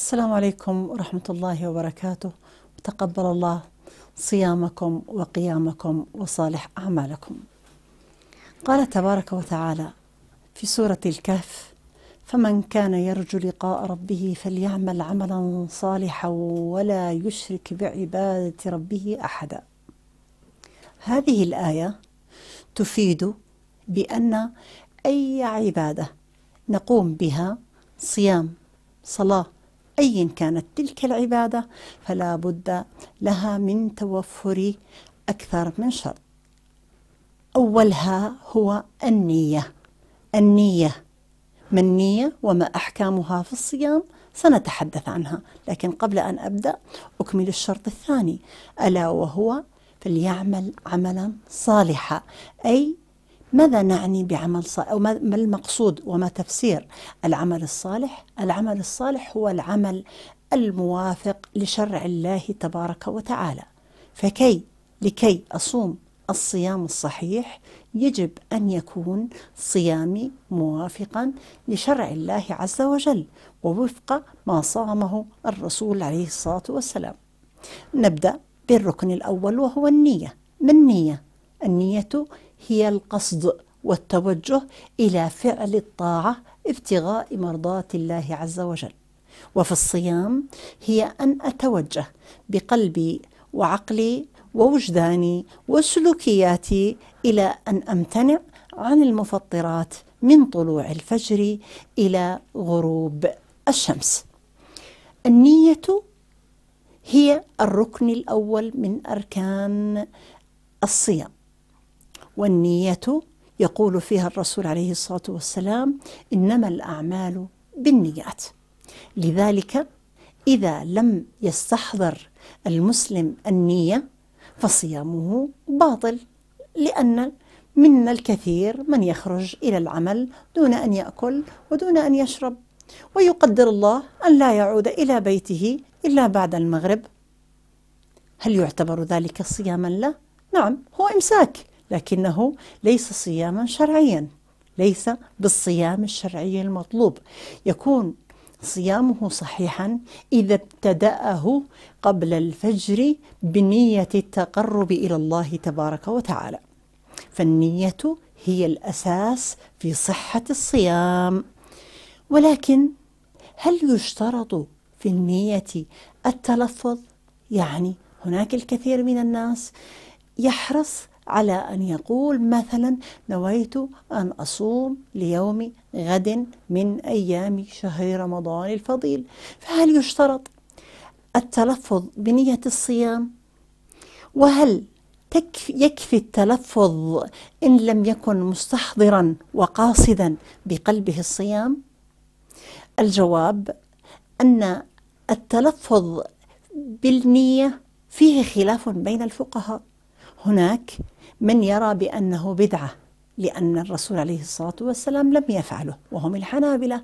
السلام عليكم ورحمة الله وبركاته وتقبل الله صيامكم وقيامكم وصالح أعمالكم قال تبارك وتعالى في سورة الكهف فمن كان يرجو لقاء ربه فليعمل عملا صالحا ولا يشرك بعبادة ربه أحدا هذه الآية تفيد بأن أي عبادة نقوم بها صيام صلاة أي كانت تلك العبادة فلا بد لها من توفر أكثر من شرط أولها هو النية النية ما النية وما أحكامها في الصيام سنتحدث عنها لكن قبل أن أبدأ أكمل الشرط الثاني ألا وهو فليعمل عملا صالحا أي ماذا نعني بعمل صالح أو ما المقصود وما تفسير العمل الصالح العمل الصالح هو العمل الموافق لشرع الله تبارك وتعالى فكي لكي أصوم الصيام الصحيح يجب أن يكون صيامي موافقا لشرع الله عز وجل ووفق ما صامه الرسول عليه الصلاة والسلام نبدأ بالركن الأول وهو النية ما النية؟ النية هي القصد والتوجه إلى فعل الطاعة ابتغاء مرضاة الله عز وجل. وفي الصيام هي أن أتوجه بقلبي وعقلي ووجداني وسلوكياتي إلى أن أمتنع عن المفطرات من طلوع الفجر إلى غروب الشمس. النية هي الركن الأول من أركان الصيام والنية يقول فيها الرسول عليه الصلاة والسلام إنما الأعمال بالنيات لذلك إذا لم يستحضر المسلم النية فصيامه باطل لأن منا الكثير من يخرج إلى العمل دون أن يأكل ودون أن يشرب ويقدر الله أن لا يعود إلى بيته إلا بعد المغرب هل يعتبر ذلك صياما له؟ نعم هو إمساك لكنه ليس صياما شرعيا ليس بالصيام الشرعي المطلوب يكون صيامه صحيحا اذا ابتداه قبل الفجر بنيه التقرب الى الله تبارك وتعالى فالنيه هي الاساس في صحه الصيام ولكن هل يشترط في النيه التلفظ يعني هناك الكثير من الناس يحرص على أن يقول مثلا نويت أن أصوم ليوم غد من أيام شهر رمضان الفضيل فهل يشترط التلفظ بنية الصيام وهل يكفي التلفظ إن لم يكن مستحضرا وقاصدا بقلبه الصيام الجواب أن التلفظ بالنية فيه خلاف بين الفقهاء هناك من يرى بأنه بدعة لأن الرسول عليه الصلاة والسلام لم يفعله وهم الحنابلة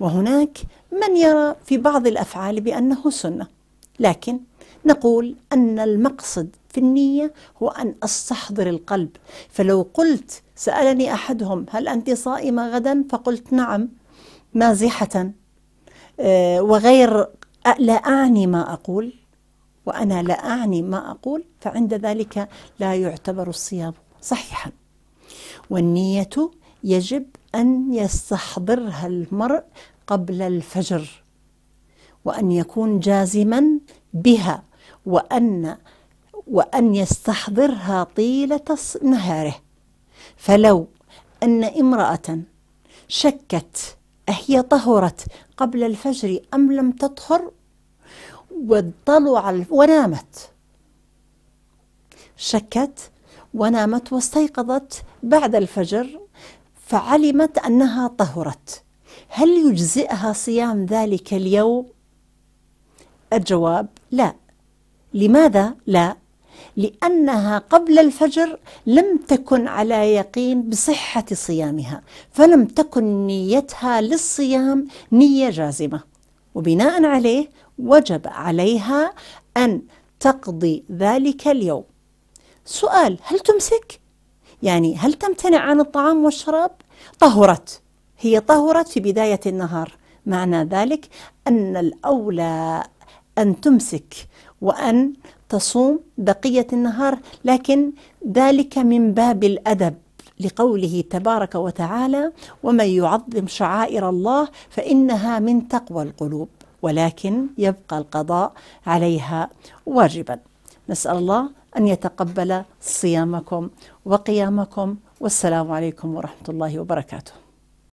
وهناك من يرى في بعض الأفعال بأنه سنة لكن نقول أن المقصد في النية هو أن أستحضر القلب فلو قلت سألني أحدهم هل أنت صائمة غدا فقلت نعم مازحة آه، وغير لا أعني ما أقول وأنا لا أعني ما أقول فعند ذلك لا يعتبر الصيام صحيحا والنية يجب أن يستحضرها المرء قبل الفجر وأن يكون جازما بها وأن وأن يستحضرها طيلة نهاره فلو أن امرأة شكت أهي طهرت قبل الفجر أم لم تطهر وطلع ونامت شكت ونامت واستيقظت بعد الفجر فعلمت انها طهرت هل يجزئها صيام ذلك اليوم الجواب لا لماذا لا لانها قبل الفجر لم تكن على يقين بصحه صيامها فلم تكن نيتها للصيام نيه جازمه وبناء عليه وجب عليها أن تقضي ذلك اليوم سؤال هل تمسك؟ يعني هل تمتنع عن الطعام والشراب؟ طهرت هي طهرت في بداية النهار معنى ذلك أن الأولى أن تمسك وأن تصوم بقية النهار لكن ذلك من باب الأدب لقوله تبارك وتعالى ومن يعظم شعائر الله فانها من تقوى القلوب ولكن يبقى القضاء عليها واجبا نسال الله ان يتقبل صيامكم وقيامكم والسلام عليكم ورحمه الله وبركاته